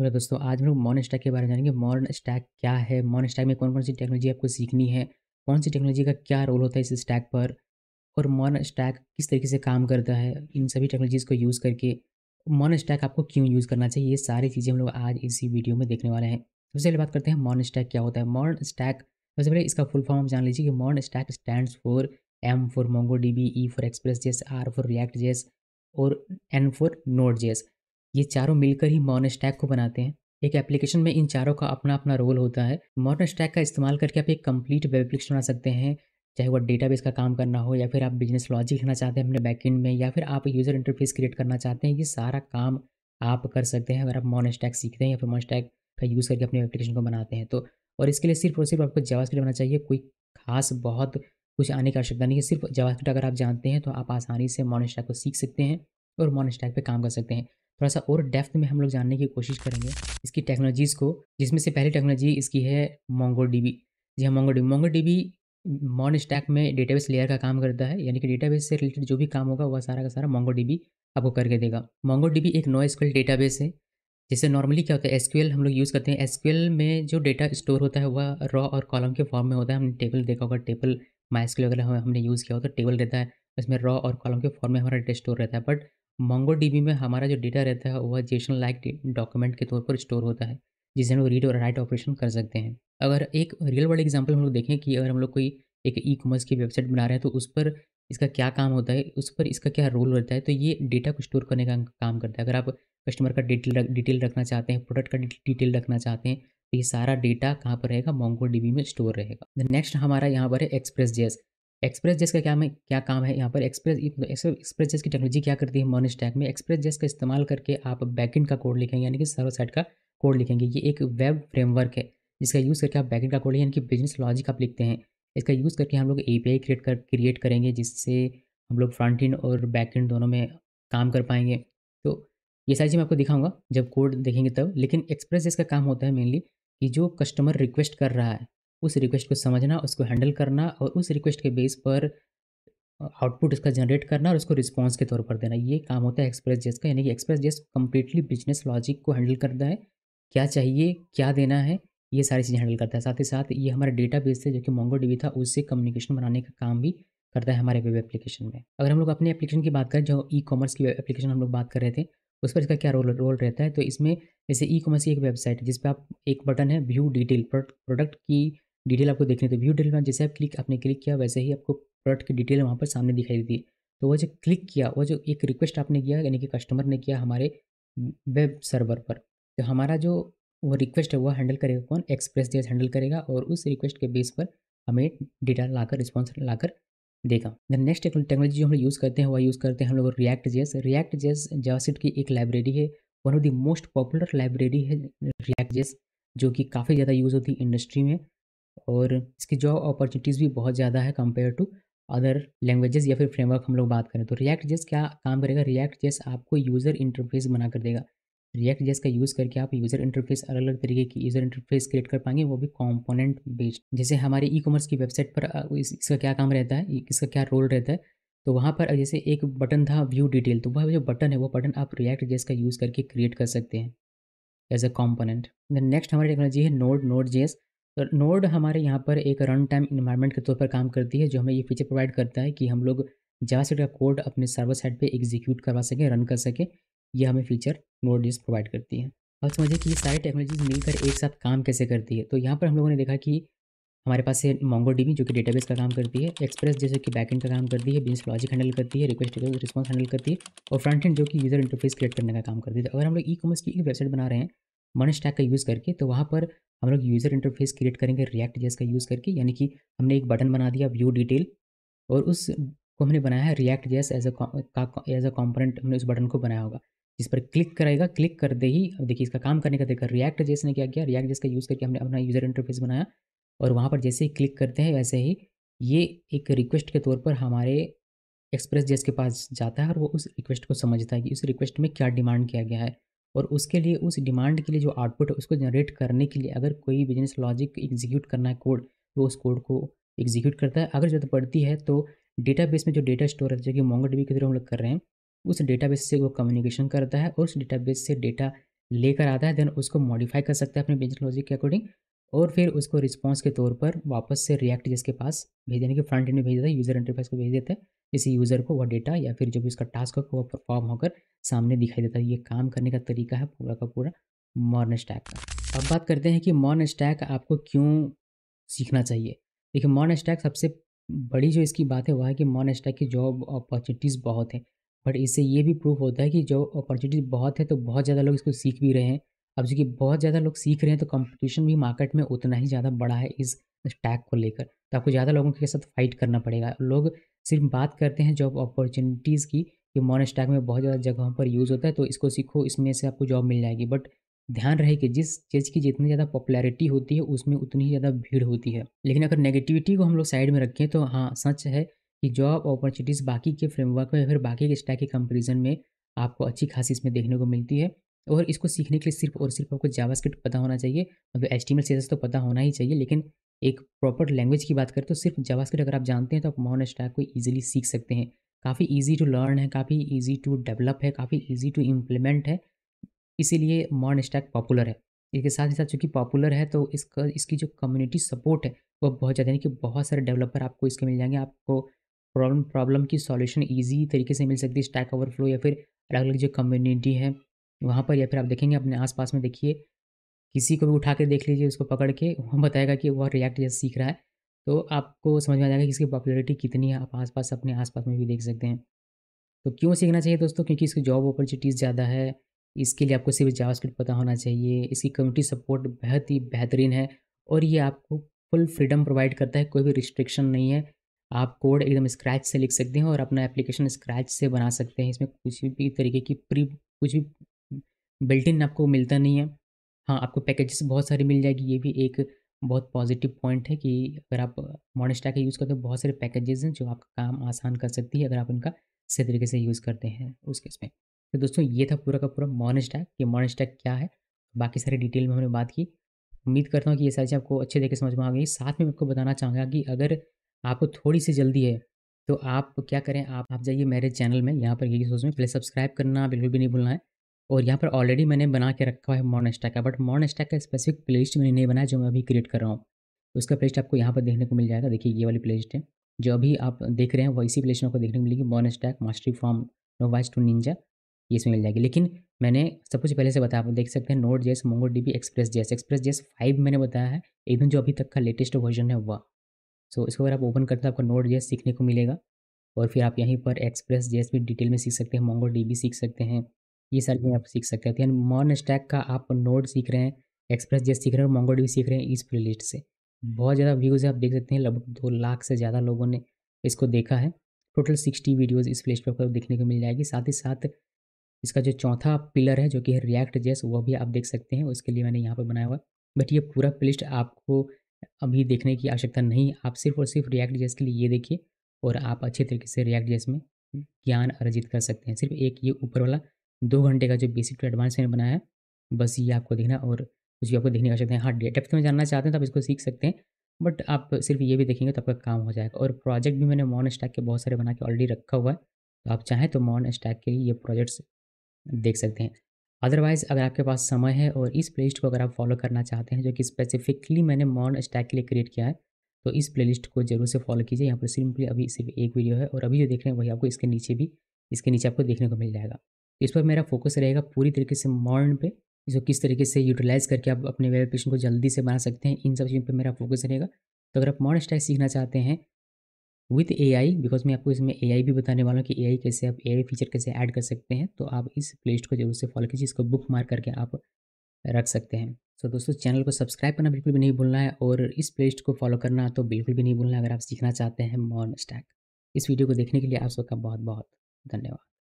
hello दोस्तों आज हम लोग मॉर्न स्टैक के बारे में जानेंगे मॉर्न स्टैक क्या है मॉर्न स्टैक में कौन कौन सी टेक्नोलॉजी आपको सीखनी है कौन सी टेक्नोलॉजी का क्या रोल होता है इस स्टैक पर और मॉर्न स्टैक किस तरीके से काम करता है इन सभी टेक्नोलॉजीज़ को यूज़ करके मॉर्न स्टैक आपको क्यों यूज़ करना चाहिए ये सारी चीज़ें हम लोग आज इसी वीडियो में देखने वाले हैं सबसे पहले बात करते हैं मॉर्न स्टैक क्या होता है मॉर्न स्टैक सबसे पहले इसका फुल फॉर्म जान लीजिए कि MERN stack stand for M for Mongo D B E for Express JS R for React JS और एन फॉर नोट जेस ये चारों मिलकर ही मॉर्न स्टैक को बनाते हैं एक एप्लीकेशन में इन चारों का अपना अपना रोल होता है मॉर्न स्टैक का इस्तेमाल करके आप एक कंप्लीट वेब एप्लीकेशन बना सकते हैं चाहे वो डेटा का काम करना हो या फिर आप बिजनेस लॉजिक लिखना चाहते हैं अपने बैकेंड में या फिर आप यूज़र इंटरफेस क्रिएट करना चाहते हैं ये सारा काम आप कर सकते हैं अगर आप मॉन स्टैक सीखते हैं या फिर मॉन स्टैक का यूज़ करके अपने एप्लीकेशन को बनाते हैं तो और इसके लिए सिर्फ और सिर्फ आपको स्क्रिप्ट बनाना चाहिए कोई खास बहुत कुछ आने की आवश्यकता नहीं है सिर्फ स्क्रिप्ट अगर आप जानते हैं तो आप आसानी से मॉन स्टैक को सीख सकते हैं और मॉन स्टैक पर काम कर सकते हैं थोड़ा सा और डेफ्थ में हम लोग जानने की कोशिश करेंगे इसकी टेक्नोलॉजीज़ को जिसमें से पहली टेक्नोलॉजी इसकी है मोंगो बी जी हाँ मोंगो डीबी मोंगो बी मॉन स्टैक में डेटाबेस लेयर का काम करता है यानी कि डेटाबेस से रिलेटेड जो भी काम होगा वह सारा का सारा मोंगो डीबी आपको करके देगा मोंगो डीबी एक नो एसक्यूएल डेटाबेस है जैसे नॉर्मली क्या होता है एसक्यूएल हम लोग यूज़ करते हैं एसक्यूएल में जो डेटा स्टोर होता है वह रॉ और कॉलम के फॉर्म में होता है हमने टेबल देखा होगा टेबल माइस्क्यूएल वगैरह हमने यूज़ किया होता है टेबल रहता है उसमें रॉ और कॉलम के फॉर्म में हमारा डेटा स्टोर रहता है बट मोंगो डीबी में हमारा जो डेटा रहता है वह जेसन लाइक डॉक्यूमेंट के तौर पर स्टोर होता है जिसे हम लोग रीड और राइट ऑपरेशन कर सकते हैं अगर एक रियल वर्ल्ड एग्जाम्पल हम लोग देखें कि अगर हम लोग कोई एक ई कॉमर्स की वेबसाइट बना रहे हैं तो उस पर इसका क्या काम होता है उस पर इसका क्या रोल रहता है तो ये डेटा को स्टोर करने का काम करता है अगर आप कस्टमर का डिटेल डिटेल रखना चाहते हैं प्रोडक्ट का डिटेल रखना चाहते हैं तो ये सारा डेटा कहाँ पर रहेगा मोंगो डीबी में स्टोर रहेगा नेक्स्ट हमारा यहाँ पर है एक्सप्रेस जेस एक्सप्रेस जेस का क्या में क्या काम है यहाँ पर एक्सप्रेस तो एक्सप्रेस जेस की टेक्नोलॉजी क्या करती है टैग में एक्सप्रेस जेस का इस्तेमाल करके आप बैकेंड का कोड लिखेंगे यानी कि सर्वर साइड का कोड लिखेंगे ये एक वेब फ्रेमवर्क है जिसका यूज़ करके आप बैकेंड का कोड यानी कि बिजनेस लॉजिक आप लिखते हैं इसका यूज़ करके हम लोग ए पी आई क्रिएट कर क्रिएट करेंगे जिससे हम लोग फ्रंट एंड और बैक एंड दोनों में काम कर पाएंगे तो ये सारी चीज़ मैं आपको दिखाऊंगा जब कोड देखेंगे तब लेकिन एक्सप्रेस जेस का काम होता है मेनली कि जो कस्टमर रिक्वेस्ट कर रहा है उस रिक्वेस्ट को समझना उसको हैंडल करना और उस रिक्वेस्ट के बेस पर आउटपुट उसका जनरेट करना और उसको रिस्पॉन्स के तौर पर देना ये काम होता है एक्सप्रेस जेस का यानी कि express JS completely business logic को हैंडल करता है क्या चाहिए क्या देना है ये सारी चीज़ें हैंडल करता है साथ ही साथ ये हमारा डेटा बेस से जो कि मोंगो डीबी था उससे कम्युनिकेशन बनाने का काम भी करता है हमारे वेब एप्लीकेशन में अगर हम लोग अपने एप्लीकेशन की बात करें जो ई कॉमर्स की एप्लीकेशन हम लोग बात कर रहे थे उस पर इसका क्या रोल रोल रहता है तो इसमें जैसे ई कॉमर्स की एक वेबसाइट है जिस पर आप एक बटन है व्यू डिटेल प्रोडक्ट की डिटेल आपको देखने तो व्यू डिटेल में जैसे आप क्लिक आपने क्लिक किया वैसे ही आपको प्रोडक्ट की डिटेल वहाँ पर सामने दिखाई देती है तो वह जो क्लिक किया वह जो एक रिक्वेस्ट आपने किया यानी कि कस्टमर ने किया हमारे वेब सर्वर पर तो हमारा जो वो रिक्वेस्ट है वह हैंडल करेगा कौन एक्सप्रेस जैसे हैंडल करेगा और उस रिक्वेस्ट के बेस पर हमें डेटा लाकर रिस्पॉन्स लाकर देगा देन नेक्स्ट टेक्नोलॉजी जो हम यूज़ करते हैं वह यूज़ करते हैं हम लोग रिएक्ट जेस रिएक्ट जेस जावासिट की एक लाइब्रेरी है one of the most popular library है रिएक्ट जेस जो कि काफ़ी ज़्यादा यूज़ होती है इंडस्ट्री में और इसकी जॉब अपॉर्चुनिटीज़ भी बहुत ज़्यादा है कंपेयर टू अदर लैंग्वेजेस या फिर फ्रेमवर्क हम लोग बात करें तो रिएक्ट जेस क्या काम करेगा रिएक्ट जेस आपको यूज़र इंटरफेस बना कर देगा रिएक्ट जेस का यूज़ करके आप यूज़र इंटरफेस अलग अलग तरीके की यूज़र इंटरफेस क्रिएट कर पाएंगे वो भी कॉम्पोनेंट बेस्ड जैसे हमारे ई कॉमर्स की वेबसाइट पर इसका क्या काम रहता है इसका क्या रोल रहता है तो वहाँ पर जैसे एक बटन था व्यू डिटेल तो वह जो बटन है वो बटन आप रिएक्ट जेस का यूज़ करके क्रिएट कर सकते हैं as a component then next हमारी टेक्नोलॉजी है नोड नोड जेस नोड तो हमारे यहाँ पर एक रन टाइम इन्वायरमेंट के तौर पर काम करती है जो हमें ये फीचर प्रोवाइड करता है कि हम लोग से का कोड अपने सर्वर साइड पे एग्जीक्यूट करवा सकें रन कर सकें यह हमें फीचर नोड इस प्रोवाइड करती है अब समझिए कि ये सारी टेक्नोलॉजीज मिलकर एक साथ काम कैसे करती है तो यहाँ पर हम लोगों ने देखा कि हमारे पास है मोंगो जो कि डेटाबेस का काम करती है एक्सप्रेस जैसे कि बैकेंड का काम करती है बिजनेस लॉजिक हैंडल करती है रिक्वेस्ट रिस्पॉन्स हैंडल करती है और फ्रंट एंड जो कि यूज़र इंटरफेस क्रिएट करने का काम करती है तो अगर हम लोग ई कॉमर्स की एक वेबसाइट बना रहे हैं मनी स्टैक का यूज़ करके तो वहाँ पर हम लोग यूज़र इंटरफेस क्रिएट करेंगे रिएक्ट जेस का यूज़ करके यानी कि हमने एक बटन बना दिया व्यू डिटेल और उस को हमने बनाया है React JS as as as a component हमने उस बटन को बनाया होगा जिस पर क्लिक करेगा क्लिक करते ही अब देखिए इसका काम करने का देखा रिएक्ट जेस ने क्या किया रिएक्ट जेस का यूज़ करके हमने अपना यूज़र इंटरफेस बनाया और वहाँ पर जैसे ही क्लिक करते हैं वैसे ही ये एक रिक्वेस्ट के तौर पर हमारे एक्सप्रेस जेस के पास जाता है और वो उस रिक्वेस्ट को समझता है कि उस रिक्वेस्ट में क्या डिमांड किया गया है और उसके लिए उस डिमांड के लिए जो आउटपुट है उसको जनरेट करने के लिए अगर कोई बिजनेस लॉजिक एग्जीक्यूट करना है कोड तो उस कोड को एग्जीक्यूट करता है अगर ज़रूरत पड़ती है तो डेटाबेस में जो डेटा स्टोर है जो कि मोंगोडीबी के थ्रू हम लोग कर रहे हैं उस डेटाबेस से वो कम्युनिकेशन करता है और उस डेटाबेस से डेटा लेकर आता है देन उसको मॉडिफाई कर सकता है अपने बिजनेस लॉजिक के अकॉर्डिंग और फिर उसको रिस्पॉन्स के तौर पर वापस से रिएक्ट जिसके पास भेज देने के फ्रंट एंड में भेज देता है यूज़र इंटरफेस को भेज देता है इस यूज़र को वह डेटा या फिर जो भी उसका टास्क होगा वह परफॉर्म होकर सामने दिखाई देता है ये काम करने का तरीका है पूरा का पूरा मॉर्न स्टैक का अब बात करते हैं कि मॉर्न स्टैक आपको क्यों सीखना चाहिए देखिए मॉर्न स्टैक सबसे बड़ी जो इसकी बात है वह है कि मॉर्न स्टैक की जॉब अपॉर्चुनिटीज़ बहुत हैं बट इससे ये भी प्रूफ होता है कि जो अपॉर्चुनिटीज़ बहुत है तो बहुत ज़्यादा लोग इसको सीख भी रहे हैं अब चूँकि बहुत ज़्यादा लोग सीख रहे हैं तो कंपटीशन भी मार्केट में उतना ही ज़्यादा बढ़ा है इस इस टैग को लेकर तो आपको ज़्यादा लोगों के साथ फाइट करना पड़ेगा लोग सिर्फ बात करते हैं जॉब अपॉर्चुनिटीज़ की कि मॉनेस टैग में बहुत ज़्यादा जगहों पर यूज़ होता है तो इसको सीखो इसमें से आपको जॉब मिल जाएगी बट ध्यान रहे कि जिस चीज़ की जितनी ज़्यादा पॉपुलैरिटी होती है उसमें उतनी ही ज़्यादा भीड़ होती है लेकिन अगर नेगेटिविटी को हम लोग साइड में रखें तो हाँ सच है कि जॉब अपॉर्चुनिटीज़ बाकी के फ्रेमवर्क में या फिर बाकी के स्टैक के कंपेरिजन में आपको अच्छी खासी इसमें देखने को मिलती है और इसको सीखने के लिए सिर्फ और सिर्फ आपको जावास्क्रिप्ट पता होना चाहिए मतलब एस टी तो पता होना ही चाहिए लेकिन एक प्रॉपर लैंग्वेज की बात करें तो सिर्फ जावास्क्रिप्ट अगर आप जानते हैं तो आप मॉन स्टैक को ईजिली सीख सकते हैं काफ़ी ईजी टू लर्न है काफ़ी ईजी टू डेवलप है काफ़ी ईजी टू इम्प्लीमेंट है इसीलिए मॉन स्टैक पॉपुलर है इसके साथ ही साथ चूँकि पॉपुलर है तो इसका इसकी जो कम्युनिटी सपोर्ट है वो बहुत ज़्यादा यानी कि बहुत सारे डेवलपर आपको इसके मिल जाएंगे आपको प्रॉब्लम प्रॉब्लम की सॉल्यूशन ईजी तरीके से मिल सकती है स्टैक ओवरफ्लो या फिर अलग अलग जो कम्युनिटी है वहाँ पर या फिर आप देखेंगे अपने आसपास में देखिए किसी को भी उठा के देख लीजिए उसको पकड़ के वह बताएगा कि वह रिएक्ट जैसे सीख रहा है तो आपको समझ में आ जाएगा कि इसकी पॉपुलरिटी कितनी है आप आसपास अपने आसपास में भी देख सकते हैं तो क्यों सीखना चाहिए दोस्तों क्योंकि इसकी जॉब अपॉर्चुनिटीज़ ज़्यादा है इसके लिए आपको सिर्फ जावास्क्रिप्ट पता होना चाहिए इसकी कम्युनिटी सपोर्ट बहुत ही बेहतरीन है और ये आपको फुल फ्रीडम प्रोवाइड करता है कोई भी रिस्ट्रिक्शन नहीं है आप कोड एकदम स्क्रैच से लिख सकते हैं और अपना एप्लीकेशन स्क्रैच से बना सकते हैं इसमें कुछ भी तरीके की प्री कुछ भी बिल्टिन आपको मिलता नहीं है हाँ आपको पैकेजेस बहुत सारी मिल जाएगी ये भी एक बहुत पॉजिटिव पॉइंट है कि अगर आप मॉडर्न का यूज़ करते हो बहुत सारे पैकेजेस हैं जो आपका काम आसान कर सकती है अगर आप उनका सही तरीके से यूज़ करते हैं उस केस में तो दोस्तों ये था पूरा का पूरा मॉनिस्टा कि मॉडर्न क्या है बाकी सारी डिटेल में हमने बात की उम्मीद करता हूँ कि ये सारी चीज़ आपको अच्छे तरीके समझ में आ गई साथ में मैं आपको बताना चाहूँगा कि अगर आपको थोड़ी सी जल्दी है तो आप क्या करें आप आप जाइए मेरे चैनल में यहाँ पर यही सोच में पहले सब्सक्राइब करना बिल्कुल भी नहीं भूलना है और यहाँ पर ऑलरेडी मैंने बना के रखा है मॉर्न स्टैक का बट मॉर्न स्टैक का स्पेसिफिक लिस्ट मैंने नहीं बनाया जो मैं अभी क्रिएट कर रहा हूँ उसका प्लेस्ट आपको यहाँ पर देखने को मिल जाएगा देखिए ये वाली प्लेलिस्ट है जो अभी आप देख रहे हैं वो इसी प्लेलिस्ट में आपको देखने को मिलेगी MERN stack mastery form wise to ninja ये इसमें मिल जाएगी लेकिन मैंने सब कुछ पहले से बताया आप देख सकते हैं Node JS Mongo D express JS express JS five मैंने बताया है एकदम जो अभी तक का लेटेस्ट वर्जन है वह सो इसको अगर आप ओपन करते हैं आपको नोट जेस सीखने को मिलेगा और फिर आप यहीं पर एक्सप्रेस जेस भी डिटेल में सीख सकते हैं मोंगो डी सीख सकते हैं ये सारी चीज़ें आप सीख सकते हैं मॉर्न तो स्टैक का आप नोड सीख रहे हैं एक्सप्रेस जेस सीख रहे हैं और भी सीख रहे हैं इस लिस्ट से बहुत ज़्यादा व्यूज़ आप देख सकते हैं लगभग दो लाख से ज़्यादा लोगों ने इसको देखा है टोटल सिक्सटी वीडियोज़ इस प्लेलिस्ट पर आपको देखने को मिल जाएगी साथ ही साथ इसका जो चौथा पिलर है जो कि है रिएक्ट जेस वह भी आप देख सकते हैं उसके लिए मैंने यहाँ पर बनाया हुआ बट ये पूरा लिस्ट आपको अभी देखने की आवश्यकता नहीं आप सिर्फ और सिर्फ रिएक्ट जेस के लिए ये देखिए और आप अच्छे तरीके से रिएक्ट जेस में ज्ञान अर्जित कर सकते हैं सिर्फ एक ये ऊपर वाला दो घंटे का जो बेसिक टू एडवांस मैंने बनाया है बस ये आपको देखना और कुछ भी आपको देखने का सकते हैं हाँ डेप्थ में जानना चाहते हैं तो आप इसको सीख सकते हैं बट आप सिर्फ ये भी देखेंगे तो आपका काम हो जाएगा और प्रोजेक्ट भी मैंने मॉन स्टैक के बहुत सारे बना के ऑलरेडी रखा हुआ है तो आप चाहें तो मॉन स्टैक के लिए ये प्रोजेक्ट्स देख सकते हैं अदरवाइज़ अगर आपके पास समय है और इस प्ले को अगर आप फॉलो करना चाहते हैं जो कि स्पेसिफिकली मैंने मॉन स्टैक के लिए क्रिएट किया है तो इस प्ले को जरूर से फॉलो कीजिए यहाँ पर सिंपली अभी सिर्फ एक वीडियो है और अभी जो देख रहे हैं वही आपको इसके नीचे भी इसके नीचे आपको देखने को मिल जाएगा इस पर मेरा फोकस रहेगा पूरी तरीके से मॉडर्न पे इसको किस तरीके से यूटिलाइज़ करके आप अपने वेब एप्लीकेशन को जल्दी से बना सकते हैं इन सब चीज़ों पर मेरा फोकस रहेगा तो अगर आप मॉडर्न स्टाइल सीखना चाहते हैं विथ ए आई बिकॉज मैं आपको इसमें ए आई भी बताने वाला हूँ कि ए आई कैसे आप ए आई फीचर कैसे ऐड कर सकते हैं तो आप इस प्लेलिस्ट को जरूर से फॉलो कीजिए इसको बुक मार्क करके आप रख सकते हैं सो so, दोस्तों चैनल को सब्सक्राइब करना बिल्कुल भी नहीं भूलना है और इस प्लेलिस्ट को फॉलो करना तो बिल्कुल भी नहीं भूलना अगर आप सीखना चाहते हैं मॉर्न स्टैक इस वीडियो को देखने के लिए आप सबका बहुत बहुत धन्यवाद